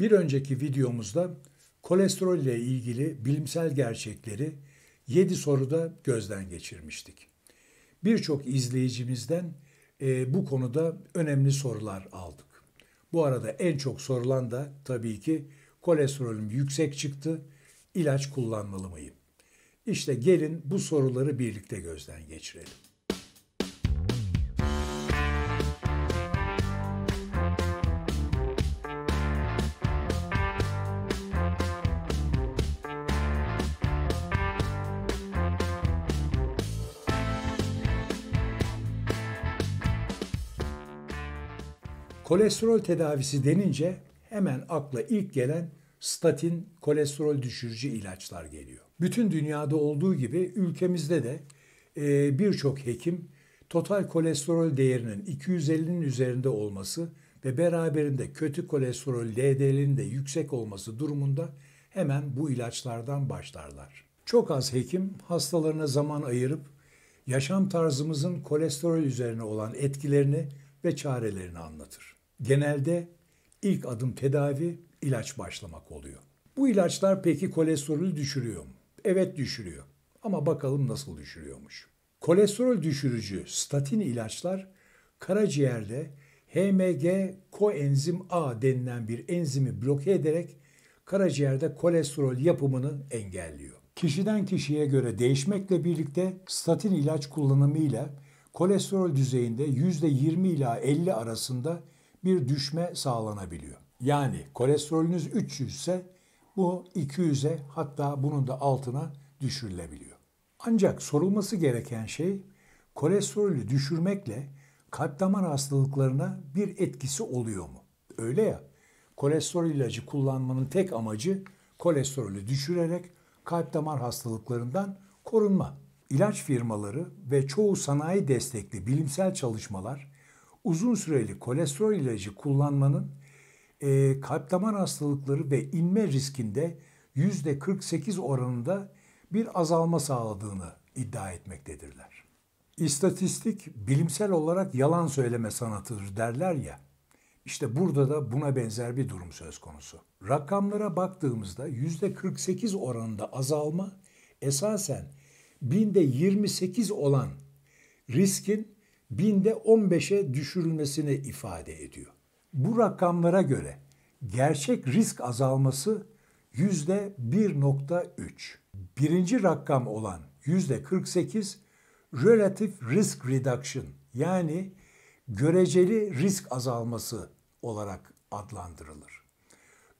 Bir önceki videomuzda kolesterol ile ilgili bilimsel gerçekleri 7 soruda gözden geçirmiştik. Birçok izleyicimizden e, bu konuda önemli sorular aldık. Bu arada en çok sorulan da tabii ki kolesterolüm yüksek çıktı, ilaç kullanmalı mıyım? İşte gelin bu soruları birlikte gözden geçirelim. Kolesterol tedavisi denince hemen akla ilk gelen statin kolesterol düşürücü ilaçlar geliyor. Bütün dünyada olduğu gibi ülkemizde de e, birçok hekim total kolesterol değerinin 250'nin üzerinde olması ve beraberinde kötü kolesterol LDL'nin de yüksek olması durumunda hemen bu ilaçlardan başlarlar. Çok az hekim hastalarına zaman ayırıp yaşam tarzımızın kolesterol üzerine olan etkilerini ve çarelerini anlatır genelde ilk adım tedavi ilaç başlamak oluyor. Bu ilaçlar peki kolesterolü düşürüyor mu? Evet düşürüyor. Ama bakalım nasıl düşürüyormuş. Kolesterol düşürücü statin ilaçlar karaciğerde HMG koenzim A denilen bir enzimi bloke ederek karaciğerde kolesterol yapımını engelliyor. Kişiden kişiye göre değişmekle birlikte statin ilaç kullanımıyla kolesterol düzeyinde %20 ila 50 arasında bir düşme sağlanabiliyor. Yani kolesterolünüz 300 ise bu 200'e hatta bunun da altına düşürülebiliyor. Ancak sorulması gereken şey kolesterolü düşürmekle kalp damar hastalıklarına bir etkisi oluyor mu? Öyle ya. Kolesterol ilacı kullanmanın tek amacı kolesterolü düşürerek kalp damar hastalıklarından korunma. İlaç firmaları ve çoğu sanayi destekli bilimsel çalışmalar uzun süreli kolesterol ilacı kullanmanın e, kalp damar hastalıkları ve inme riskinde %48 oranında bir azalma sağladığını iddia etmektedirler. İstatistik bilimsel olarak yalan söyleme sanatıdır derler ya. İşte burada da buna benzer bir durum söz konusu. Rakamlara baktığımızda %48 oranında azalma esasen binde 28 olan riskin binde 15'e düşürülmesini ifade ediyor. Bu rakamlara göre gerçek risk azalması yüzde 1.3. Birinci rakam olan yüzde 48 relatif risk reduction yani göreceli risk azalması olarak adlandırılır.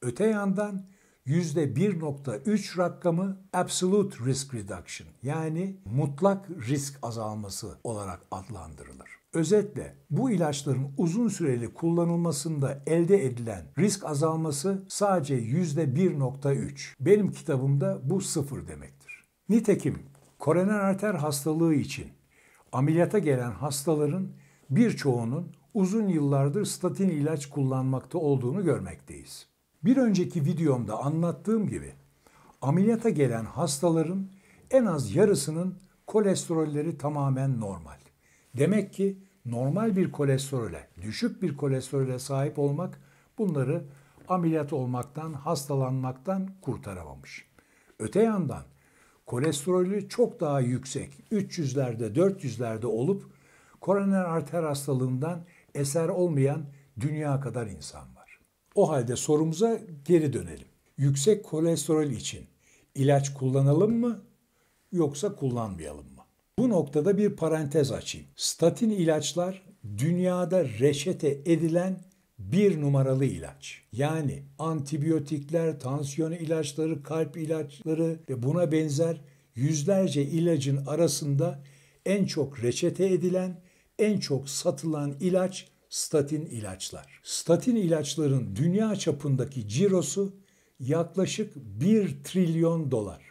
Öte yandan %1.3 rakamı absolute risk reduction yani mutlak risk azalması olarak adlandırılır. Özetle bu ilaçların uzun süreli kullanılmasında elde edilen risk azalması sadece %1.3. Benim kitabımda bu sıfır demektir. Nitekim koroner arter hastalığı için ameliyata gelen hastaların birçoğunun uzun yıllardır statin ilaç kullanmakta olduğunu görmekteyiz. Bir önceki videomda anlattığım gibi ameliyata gelen hastaların en az yarısının kolesterolleri tamamen normal. Demek ki normal bir kolesterole, düşük bir kolesterole sahip olmak bunları ameliyat olmaktan, hastalanmaktan kurtaramamış. Öte yandan kolesterolü çok daha yüksek, 300'lerde, 400'lerde olup koroner arter hastalığından eser olmayan dünya kadar insan var. O halde sorumuza geri dönelim. Yüksek kolesterol için ilaç kullanalım mı yoksa kullanmayalım mı? Bu noktada bir parantez açayım. Statin ilaçlar dünyada reçete edilen bir numaralı ilaç. Yani antibiyotikler, tansiyon ilaçları, kalp ilaçları ve buna benzer yüzlerce ilacın arasında en çok reçete edilen, en çok satılan ilaç statin ilaçlar. Statin ilaçların dünya çapındaki cirosu yaklaşık 1 trilyon dolar.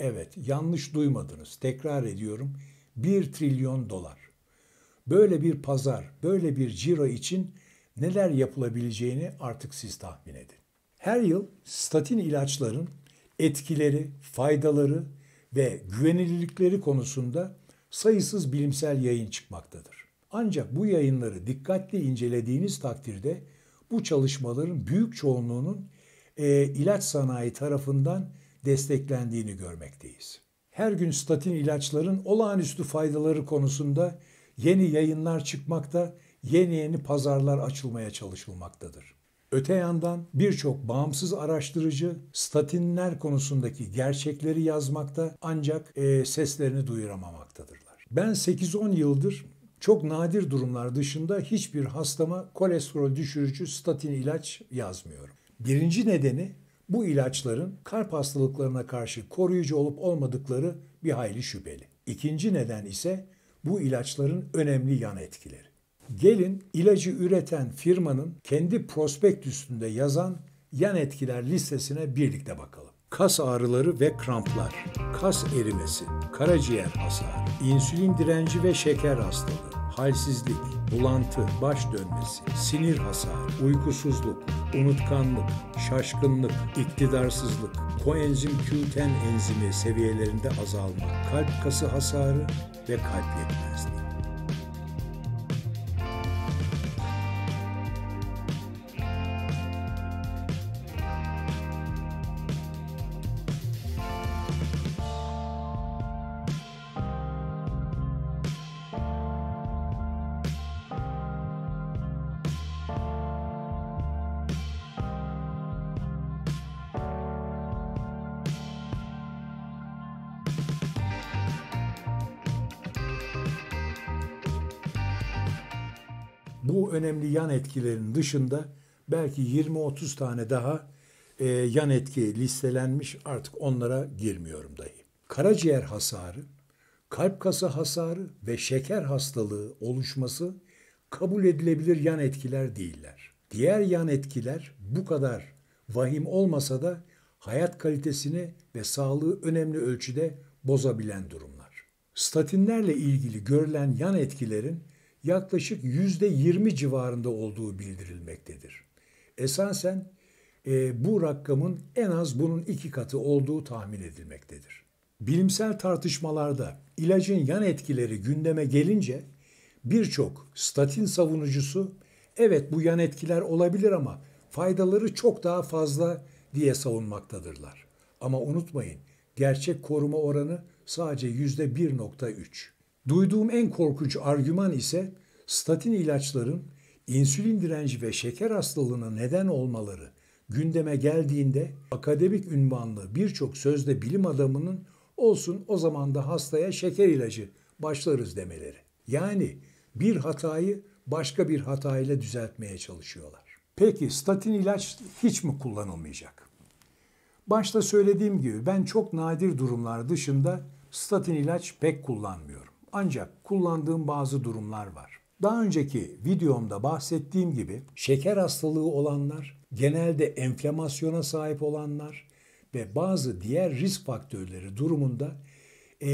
Evet, yanlış duymadınız. Tekrar ediyorum. 1 trilyon dolar. Böyle bir pazar, böyle bir ciro için neler yapılabileceğini artık siz tahmin edin. Her yıl statin ilaçların etkileri, faydaları ve güvenilirlikleri konusunda sayısız bilimsel yayın çıkmaktadır. Ancak bu yayınları dikkatli incelediğiniz takdirde bu çalışmaların büyük çoğunluğunun e, ilaç sanayi tarafından desteklendiğini görmekteyiz. Her gün statin ilaçların olağanüstü faydaları konusunda yeni yayınlar çıkmakta, yeni yeni pazarlar açılmaya çalışılmaktadır. Öte yandan birçok bağımsız araştırıcı statinler konusundaki gerçekleri yazmakta ancak e, seslerini duyuramamaktadırlar. Ben 8-10 yıldır çok nadir durumlar dışında hiçbir hastama kolesterol düşürücü statin ilaç yazmıyorum. Birinci nedeni bu ilaçların kalp hastalıklarına karşı koruyucu olup olmadıkları bir hayli şüpheli. İkinci neden ise bu ilaçların önemli yan etkileri. Gelin ilacı üreten firmanın kendi prospektüsünde yazan yan etkiler listesine birlikte bakalım. Kas ağrıları ve kramplar, kas erimesi, karaciğer hasarı, insülin direnci ve şeker hastalığı, halsizlik, bulantı, baş dönmesi, sinir hasarı, uykusuzluk, unutkanlık, şaşkınlık, iktidarsızlık, koenzim Q10 enzimi seviyelerinde azalma, kalp kası hasarı ve kalp yetmezliği. bu önemli yan etkilerin dışında belki 20-30 tane daha e, yan etki listelenmiş artık onlara girmiyorum dahi. Karaciğer hasarı, kalp kası hasarı ve şeker hastalığı oluşması kabul edilebilir yan etkiler değiller. Diğer yan etkiler bu kadar vahim olmasa da hayat kalitesini ve sağlığı önemli ölçüde bozabilen durumlar. Statinlerle ilgili görülen yan etkilerin yaklaşık yüzde yirmi civarında olduğu bildirilmektedir. Esasen e, bu rakamın en az bunun iki katı olduğu tahmin edilmektedir. Bilimsel tartışmalarda ilacın yan etkileri gündeme gelince birçok statin savunucusu evet bu yan etkiler olabilir ama faydaları çok daha fazla diye savunmaktadırlar. Ama unutmayın gerçek koruma oranı sadece yüzde 1.3. Duyduğum en korkunç argüman ise statin ilaçların insülin direnci ve şeker hastalığına neden olmaları gündeme geldiğinde akademik ünvanlı birçok sözde bilim adamının olsun o zaman da hastaya şeker ilacı başlarız demeleri. Yani bir hatayı başka bir hatayla düzeltmeye çalışıyorlar. Peki statin ilaç hiç mi kullanılmayacak? Başta söylediğim gibi ben çok nadir durumlar dışında statin ilaç pek kullanmıyorum. Ancak kullandığım bazı durumlar var. Daha önceki videomda bahsettiğim gibi şeker hastalığı olanlar, genelde enflamasyona sahip olanlar ve bazı diğer risk faktörleri durumunda e,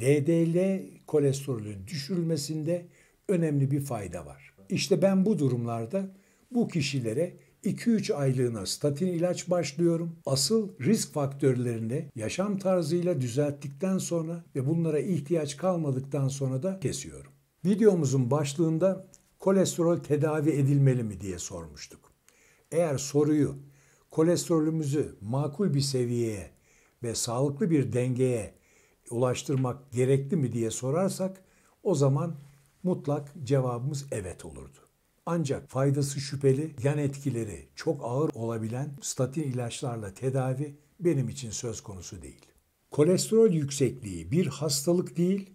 LDL kolesterolün düşürülmesinde önemli bir fayda var. İşte ben bu durumlarda bu kişilere 2-3 aylığına statin ilaç başlıyorum. Asıl risk faktörlerini yaşam tarzıyla düzelttikten sonra ve bunlara ihtiyaç kalmadıktan sonra da kesiyorum. Videomuzun başlığında kolesterol tedavi edilmeli mi diye sormuştuk. Eğer soruyu kolesterolümüzü makul bir seviyeye ve sağlıklı bir dengeye ulaştırmak gerekli mi diye sorarsak o zaman mutlak cevabımız evet olurdu. Ancak faydası şüpheli, yan etkileri çok ağır olabilen statin ilaçlarla tedavi benim için söz konusu değil. Kolesterol yüksekliği bir hastalık değil,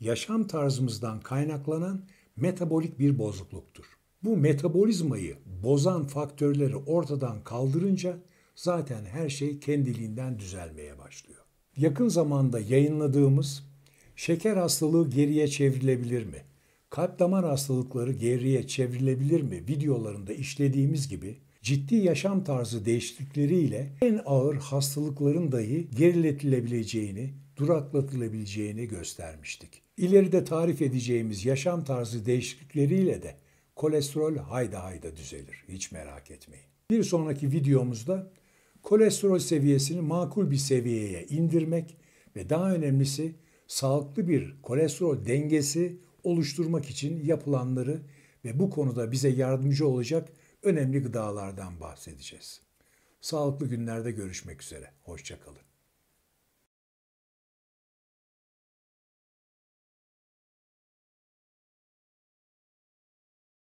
yaşam tarzımızdan kaynaklanan metabolik bir bozukluktur. Bu metabolizmayı bozan faktörleri ortadan kaldırınca zaten her şey kendiliğinden düzelmeye başlıyor. Yakın zamanda yayınladığımız Şeker hastalığı geriye çevrilebilir mi? kalp damar hastalıkları geriye çevrilebilir mi videolarında işlediğimiz gibi ciddi yaşam tarzı değişiklikleriyle en ağır hastalıkların dahi geriletilebileceğini, duraklatılabileceğini göstermiştik. İleride tarif edeceğimiz yaşam tarzı değişiklikleriyle de kolesterol hayda hayda düzelir. Hiç merak etmeyin. Bir sonraki videomuzda kolesterol seviyesini makul bir seviyeye indirmek ve daha önemlisi sağlıklı bir kolesterol dengesi oluşturmak için yapılanları ve bu konuda bize yardımcı olacak önemli gıdalardan bahsedeceğiz. Sağlıklı günlerde görüşmek üzere. Hoşçakalın.